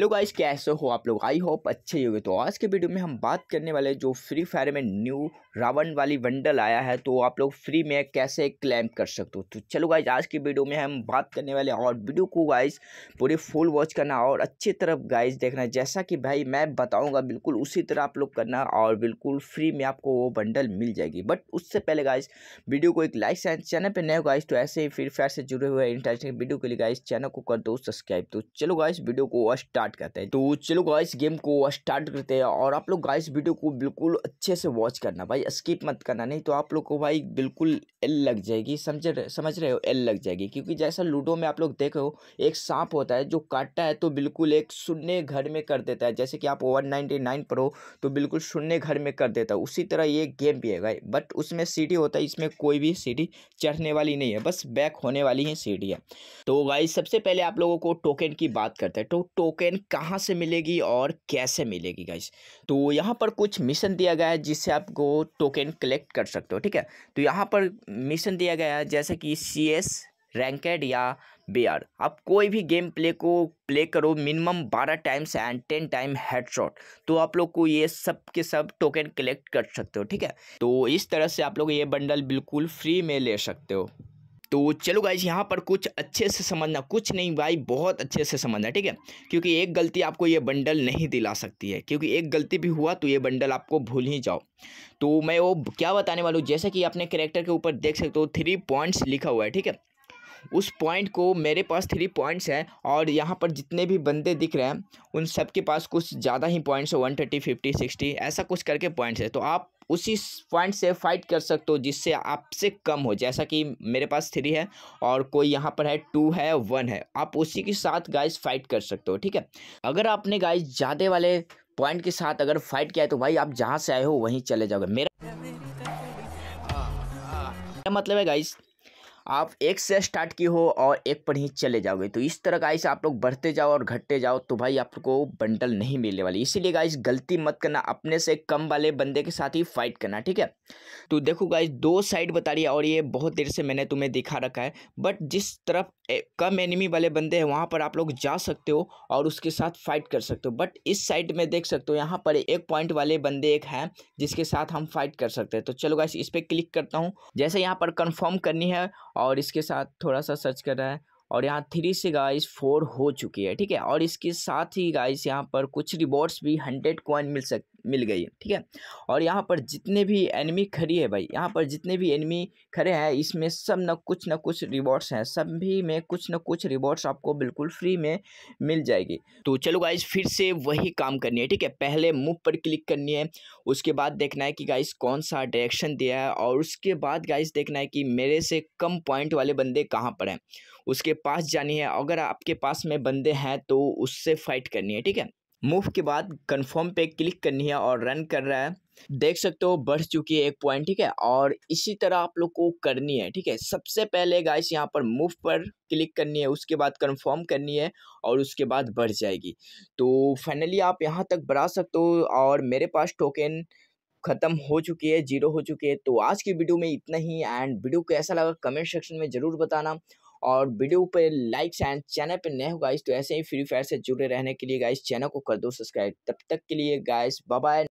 hello guys कैसे हो आप लोग आई होप अच्छे होंगे तो आज के वीडियो में हम बात करने वाले जो फ्री फायर में न्यू रावण वाली बंडल आया है तो आप लोग फ्री में कैसे क्लेम कर सकते हो तो चलो गाइस आज के वीडियो में हम बात करने वाले और वीडियो को गाइस पूरे फुल वॉच करना और अच्छी तरफ गाइस देखना जैसा कि भाई मैं बताऊँगा बिल्कुल उसी तरह आप लोग करना और बिल्कुल फ्री में आपको वो बंडल मिल जाएगी बट उससे पहले गाइज वीडियो को एक लाइक चैनल पर नए गाइज तो ऐसे ही फ्री फायर से जुड़े हुए इंटरेस्टिंग वीडियो के लिए गाइज चैनल को कर दो सब्सक्राइब तो चलो गाइज वीडियो को स्टार्ट स्टार्ट करते हैं तो चलो गाइस गेम को स्टार्ट करते हैं और आप लोग गाइस वीडियो को बिल्कुल अच्छे से वॉच करना भाई स्किप मत करना नहीं तो आप लोग को भाई बिल्कुल एल लग जाएगी समझ रहे समझ रहे हो एल लग जाएगी क्योंकि जैसा लूडो में आप लोग रहे हो एक सांप होता है जो काटता है तो बिल्कुल एक शून्य घर में कर देता है जैसे कि आप वन नाइनटी नाइन पर हो तो बिल्कुल शून्य घर में कर देता है उसी तरह ये गेम भी है भाई बट उसमें सीढ़ी होता है इसमें कोई भी सीढ़ी चढ़ने वाली नहीं है बस बैक होने वाली ही सीढ़ी है तो भाई सबसे पहले आप लोगों को टोकन की बात करते हैं तो टोकन जानकारी कहाँ से मिलेगी और कैसे मिलेगी गाइज तो यहाँ पर कुछ मिशन दिया गया है जिससे आपको टोकन कलेक्ट कर सकते हो ठीक है तो यहाँ पर मिशन दिया गया है जैसे कि सी एस रैंकेड या बियर आप कोई भी गेम प्ले को प्ले करो मिनिमम बारह times and ten time headshot तो आप लोग को ये सब के सब टोकन कलेक्ट कर सकते हो ठीक है तो इस तरह से आप लोग ये बंडल बिल्कुल फ्री में ले सकते हो तो चलो गाइज यहाँ पर कुछ अच्छे से समझना कुछ नहीं भाई बहुत अच्छे से समझना ठीक है क्योंकि एक गलती आपको ये बंडल नहीं दिला सकती है क्योंकि एक गलती भी हुआ तो ये बंडल आपको भूल ही जाओ तो मैं वो क्या बताने वाला हूँ जैसे कि अपने करेक्टर के ऊपर देख सकते हो थ्री पॉइंट्स लिखा हुआ है ठीक है उस पॉइंट को मेरे पास थ्री पॉइंट्स हैं और यहाँ पर जितने भी बंदे दिख रहे हैं उन सब के पास कुछ ज़्यादा ही पॉइंट्स है वन थर्टी फिफ्टी सिक्सटी ऐसा कुछ करके पॉइंट्स है तो आप उसी पॉइंट से फाइट कर सकते हो जिससे आपसे कम हो जैसा कि मेरे पास थ्री है और कोई यहाँ पर है टू है वन है आप उसी के साथ गाइस फाइट कर सकते हो ठीक है अगर आपने गाइस ज़्यादा वाले पॉइंट के साथ अगर फाइट किया है तो भाई आप जहाँ से आए हो वहीं चले जाओगे मेरा मतलब है गाइस आप एक से स्टार्ट की हो और एक पर ही चले जाओगे तो इस तरह गाइस आप लोग बढ़ते जाओ और घटते जाओ तो भाई आप लोग को बंडल नहीं मिलने वाली इसीलिए गाइस गलती मत करना अपने से कम वाले बंदे के साथ ही फाइट करना ठीक है तो देखो गाइस दो साइड बता रही है और ये बहुत देर से मैंने तुम्हें दिखा रखा है बट जिस तरफ कम एनिमी वाले बंदे हैं वहाँ पर आप लोग जा सकते हो और उसके साथ फाइट कर सकते हो बट इस साइड में देख सकते हो यहाँ पर एक पॉइंट वाले बंदे एक हैं जिसके साथ हम फाइट कर सकते हैं तो चलो गाइस इस पर क्लिक करता हूँ जैसे यहाँ पर कन्फर्म करनी है और इसके साथ थोड़ा सा सर्च कर रहा है और यहाँ थ्री से गाइस फोर हो चुकी है ठीक है और इसके साथ ही गाइस यहाँ पर कुछ रिवॉर्ड्स भी हंड्रेड कॉइन मिल सक मिल गई ठीक है और यहाँ पर जितने भी एनिमी खड़ी है भाई यहाँ पर जितने भी एनिमी खड़े हैं इसमें सब न कुछ न कुछ रिवॉर्ड्स हैं सभी में कुछ ना कुछ रिवॉर्ड्स आपको बिल्कुल फ्री में मिल जाएगी तो चलो गाइज फिर से वही काम करनी है ठीक है पहले मूव पर क्लिक करनी है उसके बाद देखना है कि गाइज कौन सा डायरेक्शन दिया है और उसके बाद गाइज देखना है कि मेरे से कम पॉइंट वाले बंदे कहाँ पर हैं उसके पास जानी है अगर आपके पास में बंदे हैं तो उससे फाइट करनी है ठीक है मूव के बाद कन्फर्म पे क्लिक करनी है और रन कर रहा है देख सकते हो बढ़ चुकी है एक पॉइंट ठीक है और इसी तरह आप लोग को करनी है ठीक है सबसे पहले गाइस यहाँ पर मूव पर क्लिक करनी है उसके बाद कंफर्म करनी है और उसके बाद बढ़ जाएगी तो फाइनली आप यहाँ तक बढ़ा सकते हो और मेरे पास टोकन ख़त्म हो चुकी है जीरो हो चुकी है तो आज की वीडियो में इतना ही एंड वीडियो को ऐसा लगा कमेंट सेक्शन में ज़रूर बताना और वीडियो पे लाइक्स एंड चैनल पे नए हो गाइस तो ऐसे ही फ्री फायर से जुड़े रहने के लिए गाइस चैनल को कर दो सब्सक्राइब तब तक के लिए गाइस बाय